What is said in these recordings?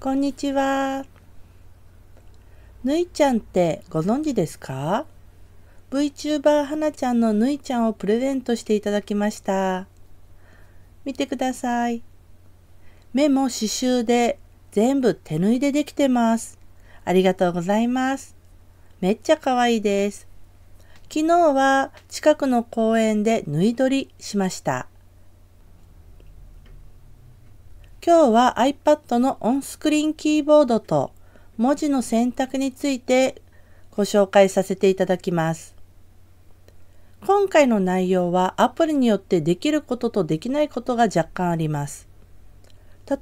こんにちは。ぬいちゃんってご存知ですか ?VTuber はなちゃんのぬいちゃんをプレゼントしていただきました。見てください。目も刺繍で全部手縫いでできてます。ありがとうございます。めっちゃ可愛いです。昨日は近くの公園で縫い撮りしました。今日は iPad のオンスクリーンキーボードと文字の選択についてご紹介させていただきます。今回の内容はアプリによってできることとできないことが若干あります。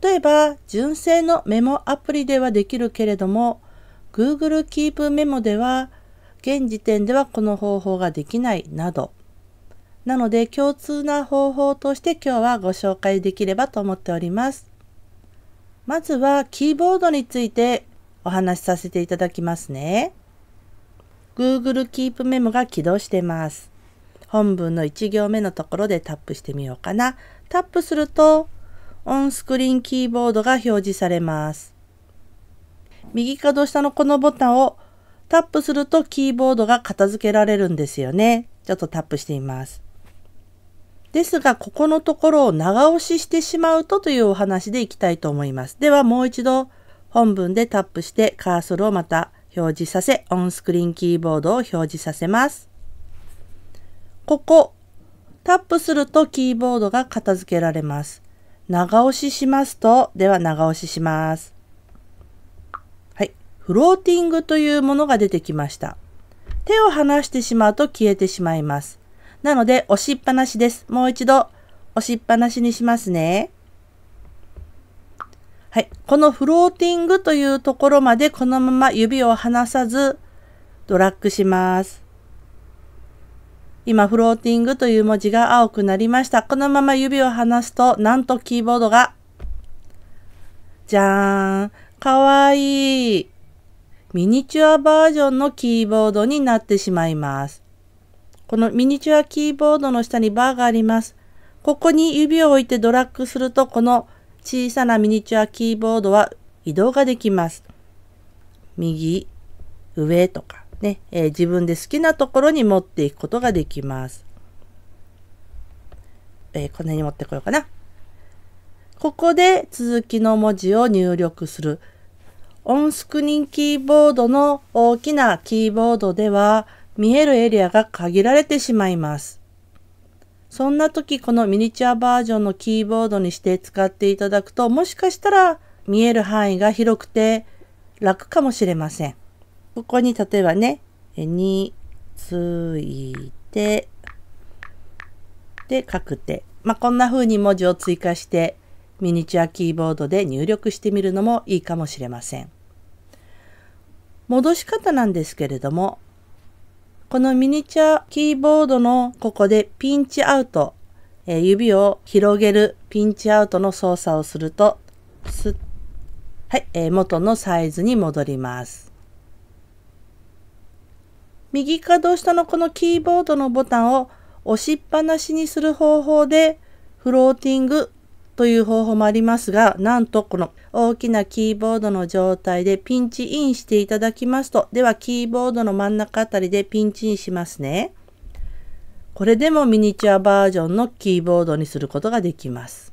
例えば、純正のメモアプリではできるけれども、Google Keep メモでは現時点ではこの方法ができないなど。なので共通な方法として今日はご紹介できればと思っております。まずはキーボードについてお話しさせていただきますね。Google Keep メモが起動してます。本文の1行目のところでタップしてみようかな。タップすると、オンスクリーンキーボードが表示されます。右か下のこのボタンをタップするとキーボードが片付けられるんですよね。ちょっとタップしてみます。ですが、ここのところを長押ししてしまうとというお話でいきたいと思います。ではもう一度本文でタップしてカーソルをまた表示させ、オンスクリーンキーボードを表示させます。ここ、タップするとキーボードが片付けられます。長押ししますと、では長押しします。はい。フローティングというものが出てきました。手を離してしまうと消えてしまいます。なので、押しっぱなしです。もう一度、押しっぱなしにしますね。はい。このフローティングというところまでこのまま指を離さずドラッグします。今、フローティングという文字が青くなりました。このまま指を離すと、なんとキーボードが、じゃーん。かわいい。ミニチュアバージョンのキーボードになってしまいます。このミニチュアキーボードの下にバーがあります。ここに指を置いてドラッグすると、この小さなミニチュアキーボードは移動ができます。右、上とかね、えー、自分で好きなところに持っていくことができます。えー、この辺に持ってこようかな。ここで続きの文字を入力する。オンスクリーンキーボードの大きなキーボードでは、見えるエリアが限られてしまいます。そんな時このミニチュアバージョンのキーボードにして使っていただくともしかしたら見える範囲が広くて楽かもしれません。ここに例えばね、について、で、確定。まあ、こんな風に文字を追加してミニチュアキーボードで入力してみるのもいいかもしれません。戻し方なんですけれども、このミニチュアキーボードのここでピンチアウト、えー、指を広げるピンチアウトの操作をすると、はい、えー、元のサイズに戻ります。右かど下のこのキーボードのボタンを押しっぱなしにする方法でフローティングという方法もありますが、なんとこの大きなキーボードの状態でピンチインしていただきますと、ではキーボードの真ん中あたりでピンチインしますね。これでもミニチュアバージョンのキーボードにすることができます。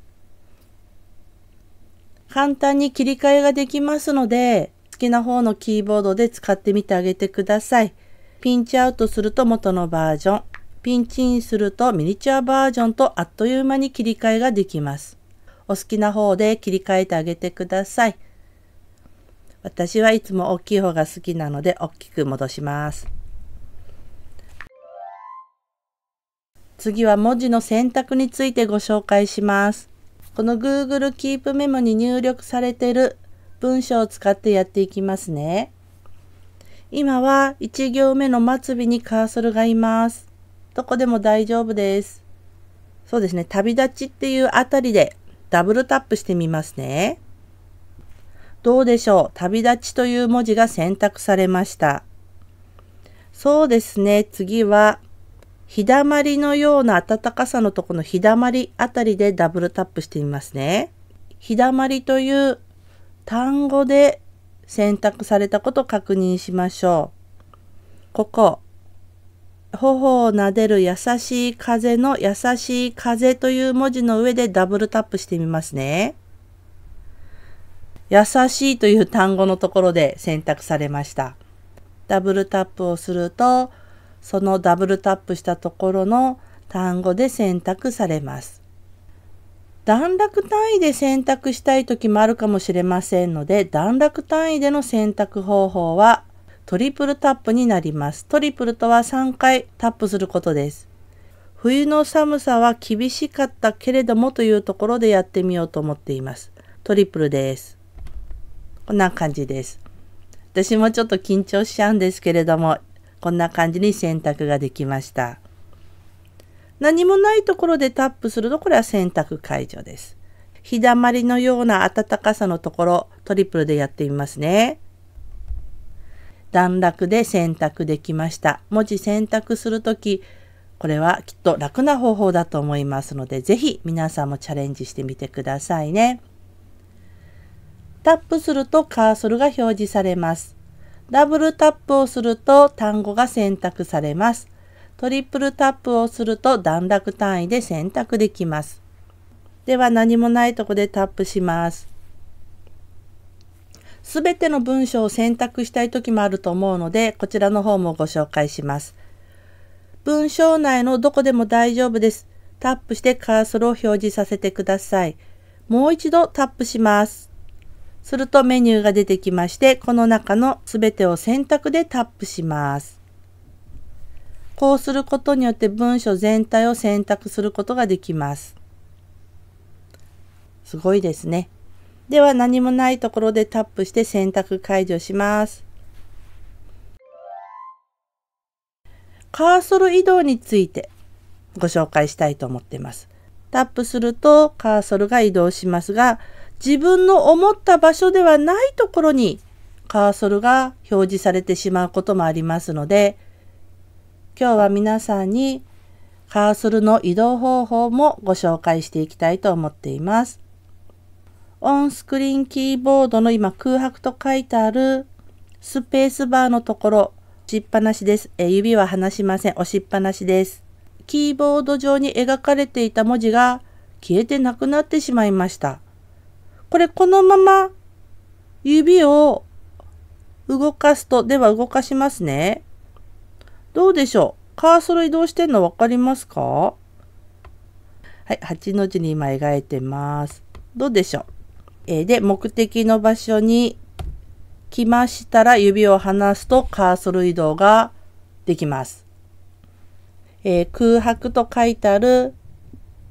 簡単に切り替えができますので、好きな方のキーボードで使ってみてあげてください。ピンチアウトすると元のバージョン、ピンチインするとミニチュアバージョンとあっという間に切り替えができます。お好きな方で切り替えてあげてください。私はいつも大きい方が好きなので大きく戻します。次は文字の選択についてご紹介します。この Google Keep メモに入力されている文章を使ってやっていきますね。今は1行目の末尾にカーソルがいます。どこでも大丈夫です。そうですね、旅立ちっていうあたりでダブルタップしてみますね。どうでしょう旅立ちという文字が選択されました。そうですね。次は、日だまりのような暖かさのとこの日だまりあたりでダブルタップしてみますね。日だまりという単語で選択されたことを確認しましょう。ここ、頬を撫でる優しい風の優しい風という文字の上でダブルタップしてみますね。優しいという単語のところで選択されました。ダブルタップをすると、そのダブルタップしたところの単語で選択されます。段落単位で選択したい時もあるかもしれませんので、段落単位での選択方法はトリプルタップになります。トリプルとは3回タップすることです。冬の寒さは厳しかったけれどもというところでやってみようと思っています。トリプルです。こんな感じです。私もちょっと緊張しちゃうんですけれども、こんな感じに選択ができました。何もないところでタップすると、これは選択解除です。日だまりのような暖かさのところ、トリプルでやってみますね。段落で選択できました。文字選択するとき、これはきっと楽な方法だと思いますので、ぜひ皆さんもチャレンジしてみてくださいね。タップするとカーソルが表示されます。ダブルタップをすると単語が選択されます。トリプルタップをすると段落単位で選択できます。では何もないとこでタップします。すべての文章を選択したい時もあると思うので、こちらの方もご紹介します。文章内のどこでも大丈夫です。タップしてカーソルを表示させてください。もう一度タップします。するとメニューが出てきまして、この中のすべてを選択でタップします。こうすることによって文書全体を選択することができます。すごいですね。では何もないところでタップして選択解除します。カーソル移動についてご紹介したいと思っています。タップするとカーソルが移動しますが、自分の思った場所ではないところにカーソルが表示されてしまうこともありますので、今日は皆さんにカーソルの移動方法もご紹介していきたいと思っています。オンスクリーンキーボードの今空白と書いてあるスペースバーのところ、押しっぱなしです。え指は離しません。押しっぱなしです。キーボード上に描かれていた文字が消えてなくなってしまいました。これこのまま指を動かすと、では動かしますね。どうでしょうカーソル移動してんのわかりますかはい、8の字に今描いてます。どうでしょうえで、目的の場所に来ましたら指を離すとカーソル移動ができます。えー、空白と書いてある、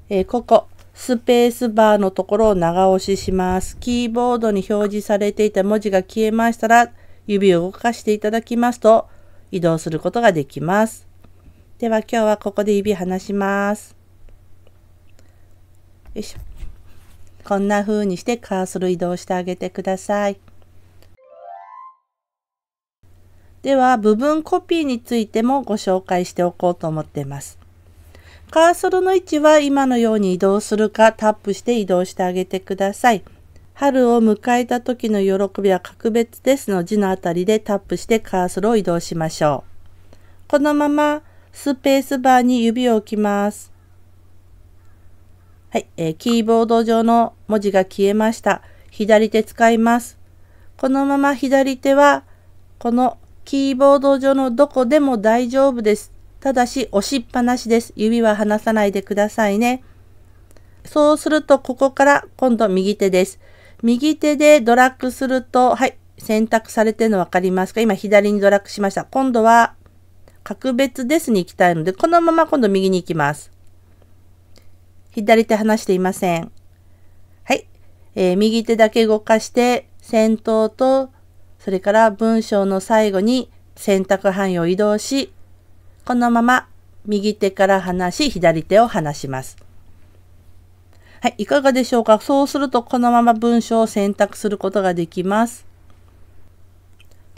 えー、ここ、スペースバーのところを長押しします。キーボードに表示されていた文字が消えましたら、指を動かしていただきますと移動することができます。では今日はここで指離します。よいしょ。こんな風にしてカーソル移動してあげてください。では、部分コピーについてもご紹介しておこうと思っています。カーソルの位置は今のように移動するかタップして移動してあげてください。春を迎えた時の喜びは格別ですの字のあたりでタップしてカーソルを移動しましょう。このままスペースバーに指を置きます。はい、えー、キーボード上の文字が消えました。左手使います。このまま左手は、このキーボード上のどこでも大丈夫です。ただし、押しっぱなしです。指は離さないでくださいね。そうすると、ここから今度右手です。右手でドラッグすると、はい、選択されてるの分かりますか今左にドラッグしました。今度は、格別ですに行きたいので、このまま今度右に行きます。左手離していません。はい。えー、右手だけ動かして、先頭と、それから文章の最後に選択範囲を移動し、このまま右手から離し、左手を離します。はい、いかがでしょうかそうするとこのまま文章を選択することができます。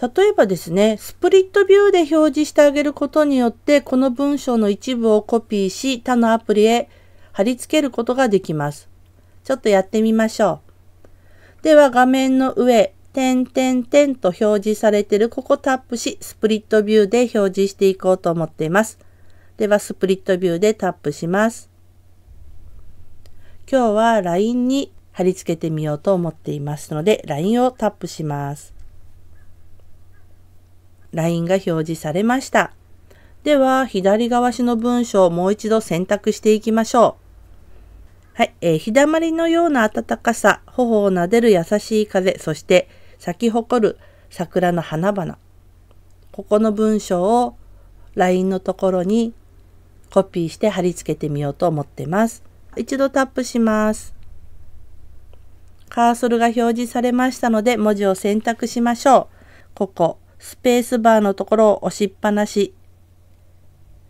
例えばですね、スプリットビューで表示してあげることによって、この文章の一部をコピーし、他のアプリへ貼り付けることができます。ちょっとやってみましょう。では画面の上、点点点と表示されているここタップし、スプリットビューで表示していこうと思っています。ではスプリットビューでタップします。今日は LINE に貼り付けてみようと思っていますので、LINE をタップします。LINE が表示されました。では、左側しの文章をもう一度選択していきましょう。はい、えー、日だまりのような暖かさ、頬を撫でる優しい風、そして咲き誇る桜の花々。ここの文章を LINE のところにコピーして貼り付けてみようと思ってます。一度タップします。カーソルが表示されましたので文字を選択しましょう。ここ、スペースバーのところを押しっぱなし。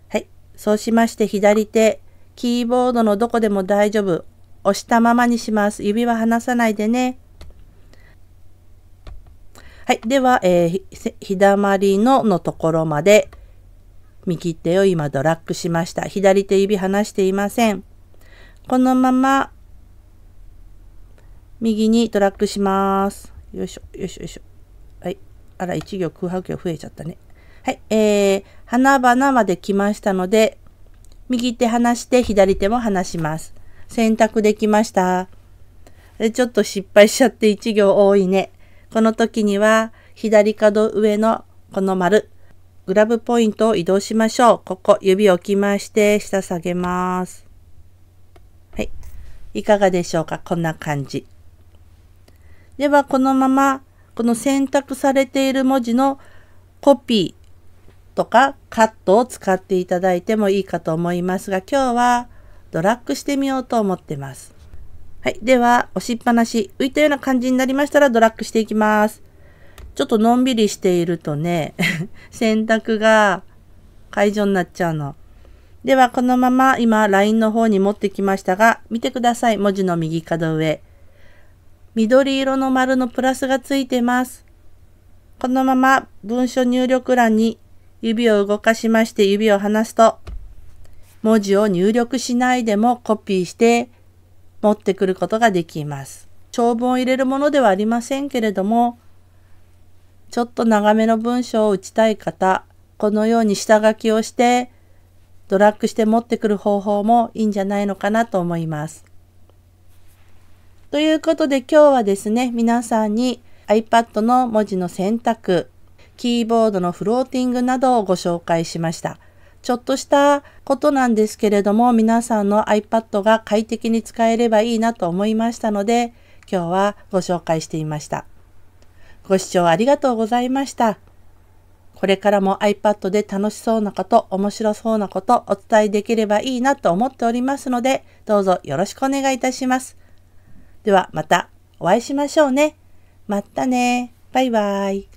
はい。そうしまして左手、キーボードのどこでも大丈夫。押したままにします。指は離さないでね。はい。では、えー、ひだまりののところまで右手を今ドラッグしました。左手指離していません。このまま右にドラッグします。よいしょ、よいしょ、よいしょ。はい。あら、1行空白行増えちゃったね。はい。えー、花々まで来ましたので、右手離して左手も離します。選択できました。ちょっと失敗しちゃって1行多いね。この時には左角上のこの丸、グラブポイントを移動しましょう。ここ指置きまして下下げます。はい。いかがでしょうかこんな感じ。ではこのままこの選択されている文字のコピー、とかカットを使っていただいてもいいかと思いますが、今日はドラッグしてみようと思ってます。はい。では、押しっぱなし、浮いたような感じになりましたらドラッグしていきます。ちょっとのんびりしているとね、洗濯が解除になっちゃうの。では、このまま今、LINE の方に持ってきましたが、見てください。文字の右角上。緑色の丸のプラスがついてます。このまま文書入力欄に指を動かしまして指を離すと、文字を入力しないでもコピーして持ってくることができます。長文を入れるものではありませんけれども、ちょっと長めの文章を打ちたい方、このように下書きをしてドラッグして持ってくる方法もいいんじゃないのかなと思います。ということで今日はですね、皆さんに iPad の文字の選択、キーボードのフローティングなどをご紹介しました。ちょっとしたことなんですけれども、皆さんの iPad が快適に使えればいいなと思いましたので、今日はご紹介してみました。ご視聴ありがとうございました。これからも iPad で楽しそうなこと、面白そうなことお伝えできればいいなと思っておりますので、どうぞよろしくお願いいたします。ではまたお会いしましょうね。またね。バイバイ。